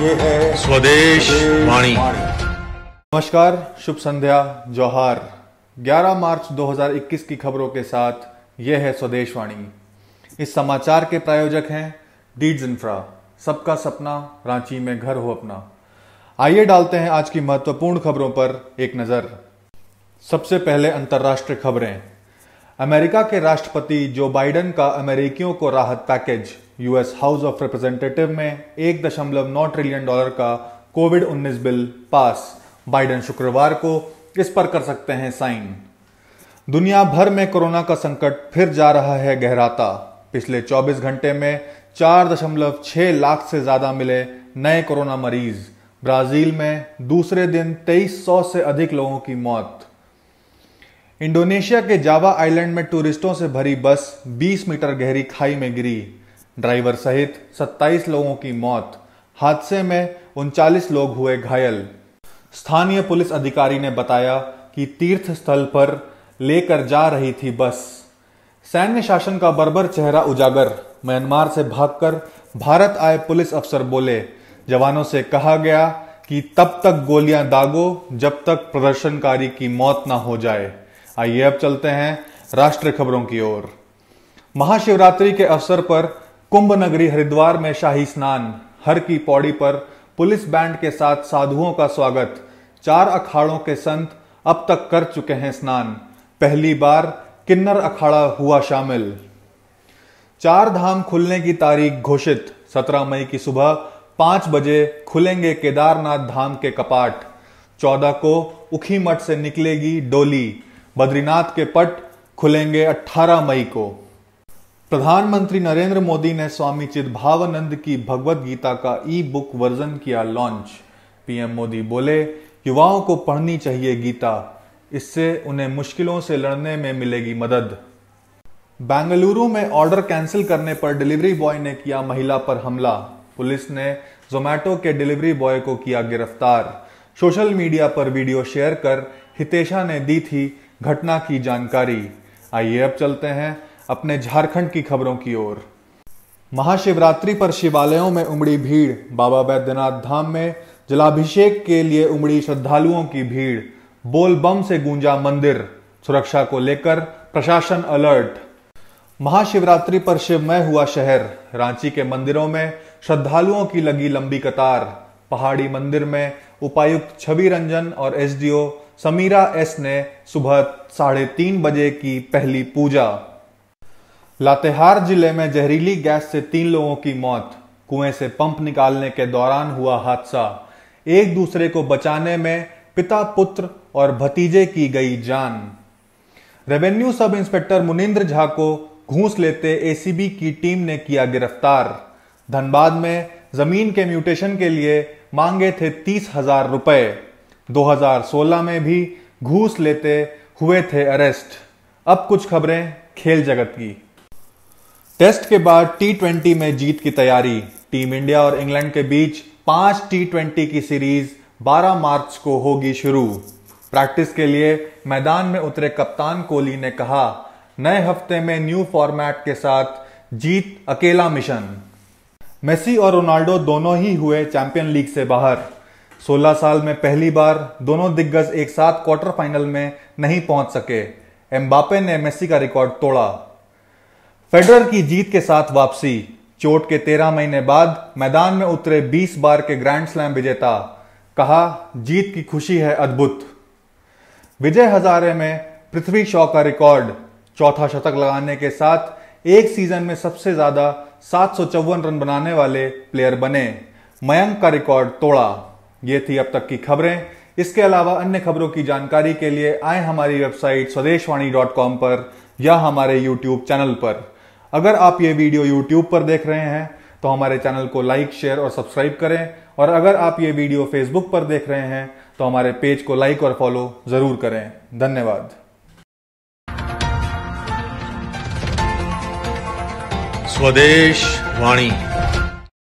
स्वदेश वाणी नमस्कार शुभ संध्या जौहार 11 मार्च 2021 की खबरों के साथ यह है स्वदेश वाणी इस समाचार के प्रायोजक हैं डीड्स इंफ्रा सबका सपना रांची में घर हो अपना आइए डालते हैं आज की महत्वपूर्ण खबरों पर एक नजर सबसे पहले अंतर्राष्ट्रीय खबरें अमेरिका के राष्ट्रपति जो बाइडेन का अमेरिकियों को राहत package US house of representative में एक दशमलव नौ ट्रिलियन डॉलर का कोविड 19 बिल पास बाइडेन शुक्रवार को इस पर कर सकते हैं साइन दुनिया भर में कोरोना का संकट फिर जा रहा है गहराता पिछले 24 घंटे में चार दशमलव छह लाख से ज्यादा मिले नए कोरोना मरीज ब्राजील में दूसरे दिन तेईस से अधिक लोगों की मौत इंडोनेशिया के जावा आइलैंड में टूरिस्टों से भरी बस 20 मीटर गहरी खाई में गिरी ड्राइवर सहित 27 लोगों की मौत हादसे में उनचालीस लोग हुए घायल स्थानीय पुलिस अधिकारी ने बताया कि तीर्थ स्थल पर लेकर जा रही थी बस सैन्य शासन का बर्बर चेहरा उजागर म्यांमार से भागकर भारत आए पुलिस अफसर बोले जवानों से कहा गया कि तब तक गोलियां दागो जब तक प्रदर्शनकारी की मौत ना हो जाए आइए अब चलते हैं राष्ट्रीय खबरों की ओर महाशिवरात्रि के अवसर पर कुंभ नगरी हरिद्वार में शाही स्नान हर की पौड़ी पर पुलिस बैंड के साथ साधुओं का स्वागत चार अखाड़ों के संत अब तक कर चुके हैं स्नान पहली बार किन्नर अखाड़ा हुआ शामिल चार धाम खुलने की तारीख घोषित 17 मई की सुबह पांच बजे खुलेंगे केदारनाथ धाम के कपाट चौदह को उखी मठ से निकलेगी डोली बद्रीनाथ के पट खुलेंगे 18 मई को प्रधानमंत्री नरेंद्र मोदी ने स्वामी चिदभावानंद की भगवत गीता का ई बुक वर्जन किया लॉन्च पीएम मोदी बोले युवाओं को पढ़नी चाहिए गीता इससे उन्हें मुश्किलों से लड़ने में मिलेगी मदद बेंगलुरु में ऑर्डर कैंसिल करने पर डिलीवरी बॉय ने किया महिला पर हमला पुलिस ने जोमैटो के डिलीवरी बॉय को किया गिरफ्तार सोशल मीडिया पर वीडियो शेयर कर हितेशा ने दी थी घटना की जानकारी आइए अब चलते हैं अपने झारखंड की खबरों की ओर महाशिवरात्रि पर शिवालयों में उमड़ी भीड़ बाबा बैद्यनाथ धाम में जलाभिषेक के लिए उमड़ी श्रद्धालुओं की भीड़ बोल बम से गूंजा मंदिर सुरक्षा को लेकर प्रशासन अलर्ट महाशिवरात्रि पर शिवमय हुआ शहर रांची के मंदिरों में श्रद्धालुओं की लगी लंबी कतार पहाड़ी मंदिर में उपायुक्त छवि रंजन और एसडीओ समीरा एस ने सुबह साढ़े तीन बजे की पहली पूजा लातेहार जिले में जहरीली गैस से तीन लोगों की मौत कुएं से पंप निकालने के दौरान हुआ हादसा एक दूसरे को बचाने में पिता पुत्र और भतीजे की गई जान revenue sub inspector Munindra Jha को घूस लेते एसीबी की टीम ने किया गिरफ्तार धनबाद में जमीन के म्यूटेशन के लिए मांगे थे तीस हजार रुपए 2016 में भी घूस लेते हुए थे अरेस्ट अब कुछ खबरें खेल जगत की टेस्ट के बाद टी में जीत की तैयारी टीम इंडिया और इंग्लैंड के बीच पांच टी की सीरीज 12 मार्च को होगी शुरू प्रैक्टिस के लिए मैदान में उतरे कप्तान कोहली ने कहा नए हफ्ते में न्यू फॉर्मेट के साथ जीत अकेला मिशन मेसी और रोनाल्डो दोनों ही हुए चैंपियन लीग से बाहर 16 साल में पहली बार दोनों दिग्गज एक साथ क्वार्टर फाइनल में नहीं पहुंच सके एम्बापे ने मेसी का रिकॉर्ड तोड़ा फेडरर की जीत के साथ वापसी चोट के तेरह महीने बाद मैदान में उतरे 20 बार के ग्रैंड स्लैम विजेता कहा जीत की खुशी है अद्भुत विजय हजारे में पृथ्वी शॉ का रिकॉर्ड चौथा शतक लगाने के साथ एक सीजन में सबसे ज्यादा सात रन बनाने वाले प्लेयर बने मयंक का रिकॉर्ड तोड़ा ये थी अब तक की खबरें इसके अलावा अन्य खबरों की जानकारी के लिए आए हमारी वेबसाइट स्वदेशवाणी डॉट कॉम पर या हमारे यूट्यूब चैनल पर अगर आप ये वीडियो यूट्यूब पर देख रहे हैं तो हमारे चैनल को लाइक शेयर और सब्सक्राइब करें और अगर आप ये वीडियो फेसबुक पर देख रहे हैं तो हमारे पेज को लाइक और फॉलो जरूर करें धन्यवाद स्वदेश वाणी